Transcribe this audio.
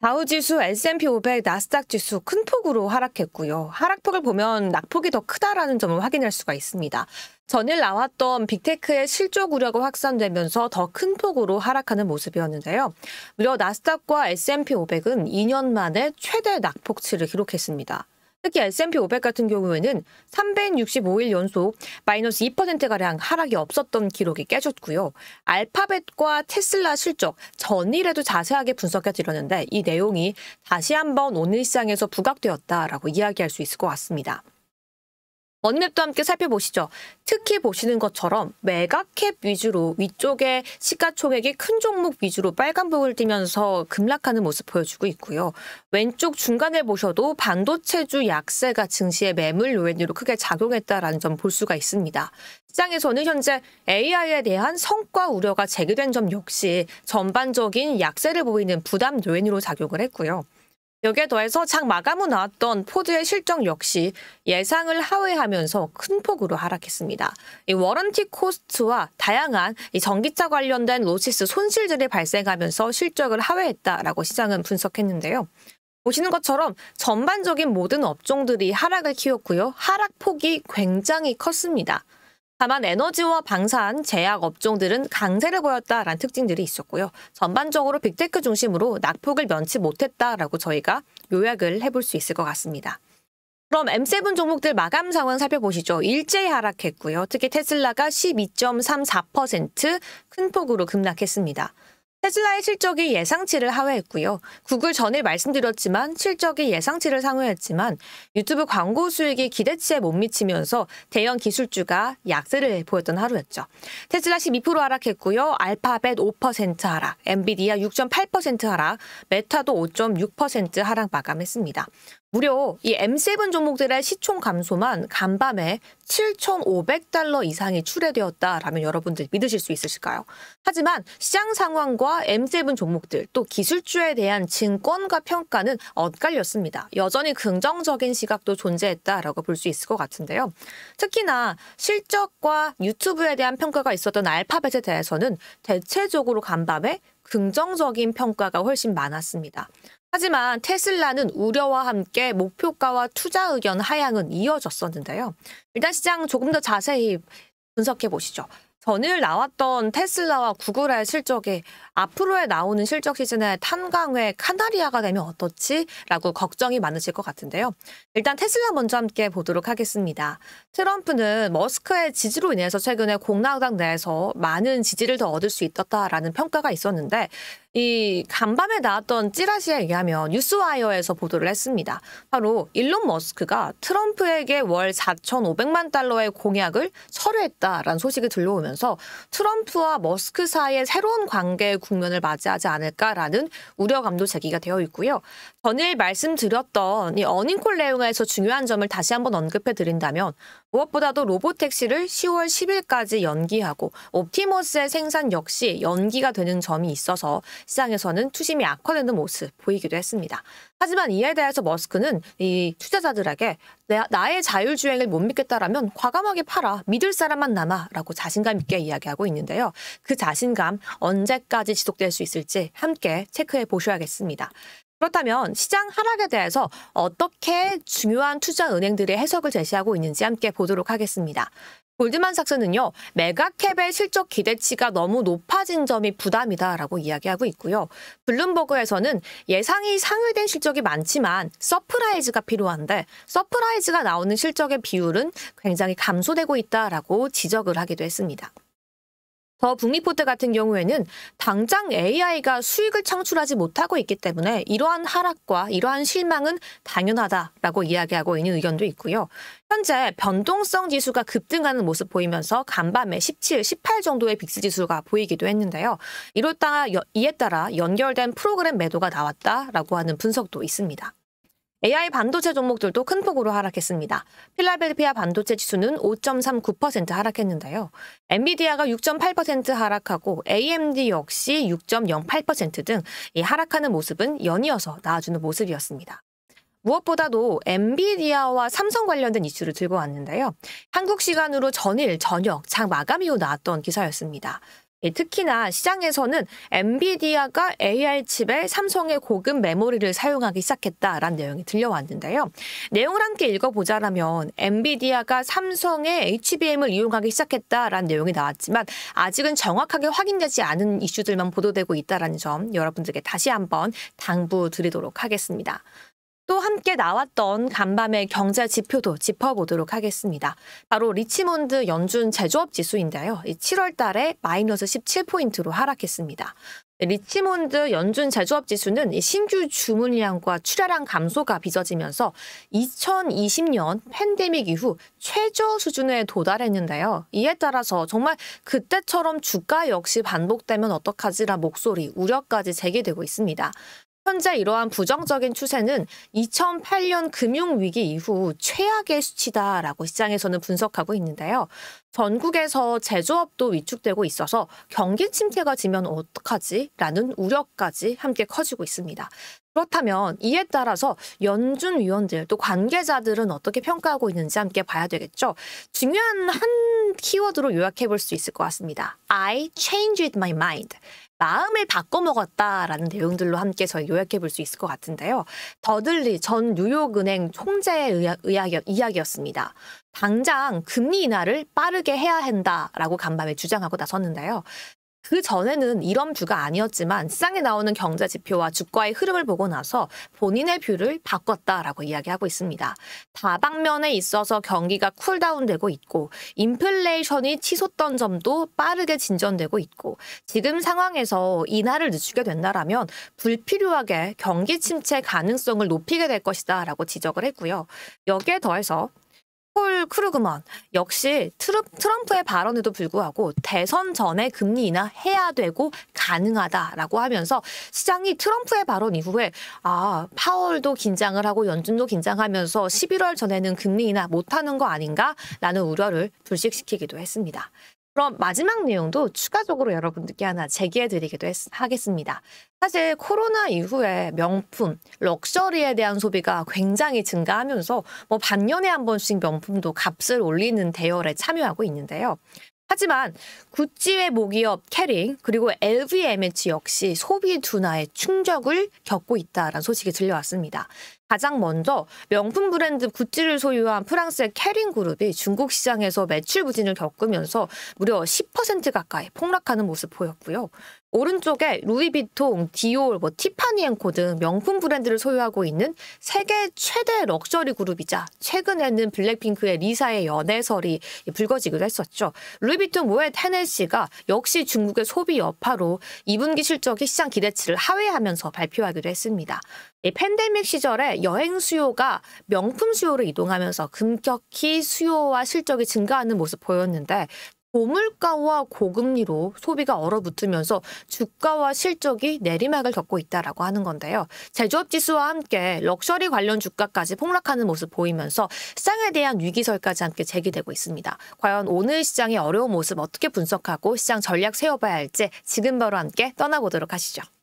다우지수, S&P 500, 나스닥 지수 큰 폭으로 하락했고요. 하락폭을 보면 낙폭이 더 크다라는 점을 확인할 수가 있습니다. 전일 나왔던 빅테크의 실적 우려가 확산되면서 더 큰 폭으로 하락하는 모습이었는데요. 무려 나스닥과 S&P 500은 2년 만에 최대 낙폭치를 기록했습니다. 특히 S&P 500 같은 경우에는 365일 연속 마이너스 2%가량 하락이 없었던 기록이 깨졌고요. 알파벳과 테슬라 실적 전일에도 자세하게 분석해 드렸는데 이 내용이 다시 한번 오늘 시장에서 부각되었다라고 이야기할 수 있을 것 같습니다. 원맵도 함께 살펴보시죠. 특히 보시는 것처럼 매각캡 위주로 위쪽에 시가총액이 큰 종목 위주로 빨간불을 띠면서 급락하는 모습 보여주고 있고요. 왼쪽 중간에 보셔도 반도체주 약세가 증시의 매물 요인으로 크게 작용했다라는 점 볼 수가 있습니다. 시장에서는 현재 AI에 대한 성과 우려가 제기된 점 역시 전반적인 약세를 보이는 부담 요인으로 작용을 했고요. 여기에 더해서 장 마감 후 나왔던 포드의 실적 역시 예상을 하회하면서 큰 폭으로 하락했습니다. 이 워런티 코스트와 다양한 이 전기차 관련된 로시스 손실들이 발생하면서 실적을 하회했다라고 시장은 분석했는데요. 보시는 것처럼 전반적인 모든 업종들이 하락을 키웠고요. 하락폭이 굉장히 컸습니다. 다만 에너지와 방산, 제약 업종들은 강세를 보였다라는 특징들이 있었고요. 전반적으로 빅테크 중심으로 낙폭을 면치 못했다라고 저희가 요약을 해볼 수 있을 것 같습니다. 그럼 M7 종목들 마감 상황 살펴보시죠. 일제히 하락했고요. 특히 테슬라가 12.34%큰 폭으로 급락했습니다. 테슬라의 실적이 예상치를 하회했고요. 구글 전에 말씀드렸지만 실적이 예상치를 상회했지만 유튜브 광고 수익이 기대치에 못 미치면서 대형 기술주가 약세를 보였던 하루였죠. 테슬라 12% 하락했고요. 알파벳 5% 하락, 엔비디아 6.8% 하락, 메타도 5.6% 하락 마감했습니다. 무려 이 M7 종목들의 시총 감소만 간밤에 7,500달러 이상이 출해되었다라면 여러분들 믿으실 수 있으실까요? 하지만 시장 상황과 M7 종목들 또 기술주에 대한 증권과 평가는 엇갈렸습니다. 여전히 긍정적인 시각도 존재했다라고 볼 수 있을 것 같은데요. 특히나 실적과 유튜브에 대한 평가가 있었던 알파벳에 대해서는 대체적으로 간밤에 긍정적인 평가가 훨씬 많았습니다. 하지만 테슬라는 우려와 함께 목표가와 투자 의견 하향은 이어졌었는데요. 일단 시장 조금 더 자세히 분석해 보시죠. 전일 나왔던 테슬라와 구글의 실적이 앞으로에 나오는 실적 시즌에 탄광의 카나리아가 되면 어떻지라고 걱정이 많으실 것 같은데요. 일단 테슬라 먼저 함께 보도록 하겠습니다. 트럼프는 머스크의 지지로 인해서 최근에 공화당 내에서 많은 지지를 더 얻을 수 있었다라는 평가가 있었는데 이 간밤에 나왔던 찌라시에 의하면 뉴스와이어에서 보도를 했습니다. 바로 일론 머스크가 트럼프에게 월 4,500만 달러의 공약을 철회했다라는 소식이 들려오면서 트럼프와 머스크 사이의 새로운 관계의 국면을 맞이하지 않을까라는 우려감도 제기가 되어 있고요. 전일 말씀드렸던 이 어닝콜 내용에서 중요한 점을 다시 한번 언급해 드린다면 무엇보다도 로보택시를 10월 10일까지 연기하고 옵티머스의 생산 역시 연기가 되는 점이 있어서 시장에서는 투심이 악화되는 모습 보이기도 했습니다. 하지만 이에 대해서 머스크는 이 투자자들에게 나, 의 자율주행을 못 믿겠다라면 과감하게 팔아 믿을 사람만 남아라고 자신감 있게 이야기하고 있는데요. 그 자신감 언제까지 지속될 수 있을지 함께 체크해 보셔야겠습니다. 그렇다면 시장 하락에 대해서 어떻게 중요한 투자 은행들의 해석을 제시하고 있는지 함께 보도록 하겠습니다. 골드만삭스는요. 메가캡의 실적 기대치가 너무 높아진 점이 부담이다라고 이야기하고 있고요. 블룸버그에서는 예상이 상회된 실적이 많지만 서프라이즈가 필요한데 서프라이즈가 나오는 실적의 비율은 굉장히 감소되고 있다라고 지적을 하기도 했습니다. 더북미포트 같은 경우에는 당장 AI가 수익을 창출하지 못하고 있기 때문에 이러한 하락과 이러한 실망은 당연하다라고 이야기하고 있는 의견도 있고요. 현재 변동성 지수가 급등하는 모습 보이면서 간밤에 17, 18 정도의 빅스 지수가 보이기도 했는데요. 이에 따라 연결된 프로그램 매도가 나왔다라고 하는 분석도 있습니다. AI 반도체 종목들도 큰 폭으로 하락했습니다. 필라델피아 반도체 지수는 5.39% 하락했는데요. 엔비디아가 6.8% 하락하고 AMD 역시 6.08%등 하락하는 모습은 연이어서 나아주는 모습이었습니다. 무엇보다도 엔비디아와 삼성 관련된 이슈를 들고 왔는데요. 한국 시간으로 전일 저녁 장 마감 이후 나왔던 기사였습니다. 예, 특히나 시장에서는 엔비디아가 AR 칩에 삼성의 고급 메모리를 사용하기 시작했다라는 내용이 들려왔는데요. 내용을 함께 읽어보자라면 엔비디아가 삼성의 HBM을 이용하기 시작했다라는 내용이 나왔지만 아직은 정확하게 확인되지 않은 이슈들만 보도되고 있다는점 여러분들께 다시 한번 당부드리도록 하겠습니다. 또 함께 나왔던 간밤의 경제 지표도 짚어보도록 하겠습니다. 바로 리치몬드 연준 제조업 지수인데요. 7월 달에 마이너스 17포인트로 하락했습니다. 리치몬드 연준 제조업 지수는 신규 주문량과 출하량 감소가 빚어지면서 2020년 팬데믹 이후 최저 수준에 도달했는데요. 이에 따라서 정말 그때처럼 주가 역시 반복되면 어떡하지라 목소리, 우려까지 제기되고 있습니다. 현재 이러한 부정적인 추세는 2008년 금융위기 이후 최악의 수치다라고 시장에서는 분석하고 있는데요. 전국에서 제조업도 위축되고 있어서 경기 침체가 지면 어떡하지? 라는 우려까지 함께 커지고 있습니다. 그렇다면 이에 따라서 연준 위원들 또 관계자들은 어떻게 평가하고 있는지 함께 봐야 되겠죠. 중요한 한 키워드로 요약해 볼 수 있을 것 같습니다. I changed my mind. 마음을 바꿔먹었다라는 내용들로 함께 저희 요약해 볼 수 있을 것 같은데요. 더들리 전 뉴욕은행 총재의 의학, 이야기였습니다. 당장 금리 인하를 빠르게 해야 한다라고 간밤에 주장하고 나섰는데요. 그 전에는 이런 주가 아니었지만 시장에 나오는 경제 지표와 주가의 흐름을 보고 나서 본인의 뷰를 바꿨다라고 이야기하고 있습니다. 다방면에 있어서 경기가 쿨다운되고 있고 인플레이션이 치솟던 점도 빠르게 진전되고 있고 지금 상황에서 인하를 늦추게 된다라면 불필요하게 경기 침체 가능성을 높이게 될 것이다라고 지적을 했고요. 여기에 더해서 폴 크루그먼 역시 트루, 트럼프의 발언에도 불구하고 대선 전에 금리 인하 해야 되고 가능하다라고 하면서 시장이 트럼프의 발언 이후에 아 파월도 긴장을 하고 연준도 긴장하면서 11월 전에는 금리 인하 못하는 거 아닌가라는 우려를 불식시키기도 했습니다. 그럼 마지막 내용도 추가적으로 여러분들께 하나 제기해드리기도 했, 하겠습니다. 사실 코로나 이후에 명품, 럭셔리에 대한 소비가 굉장히 증가하면서 뭐 반년에 한 번씩 명품도 값을 올리는 대열에 참여하고 있는데요. 하지만 구찌의 모기업 캐링 그리고 LVMH 역시 소비 둔화에 충격을 겪고 있다라는 소식이 들려왔습니다. 가장 먼저 명품 브랜드 구찌를 소유한 프랑스의 캐링 그룹이 중국 시장에서 매출 부진을 겪으면서 무려 10% 가까이 폭락하는 모습 보였고요. 오른쪽에 루이비통, 디올, 뭐 티파니 앤코 등 명품 브랜드를 소유하고 있는 세계 최대 럭셔리 그룹이자 최근에는 블랙핑크의 리사의 연애설이 불거지기도 했었죠. 루이비통 모에 테네시가 역시 중국의 소비 여파로 2분기 실적이 시장 기대치를 하회하면서 발표하기도 했습니다. 팬데믹 시절에 여행 수요가 명품 수요로 이동하면서 급격히 수요와 실적이 증가하는 모습 보였는데 고물가와 고금리로 소비가 얼어붙으면서 주가와 실적이 내리막을 겪고 있다라고 하는 건데요. 제조업 지수와 함께 럭셔리 관련 주가까지 폭락하는 모습 보이면서 시장에 대한 위기설까지 함께 제기되고 있습니다. 과연 오늘 시장의 어려운 모습 어떻게 분석하고 시장 전략 세워봐야 할지 지금 바로 함께 떠나보도록 하시죠.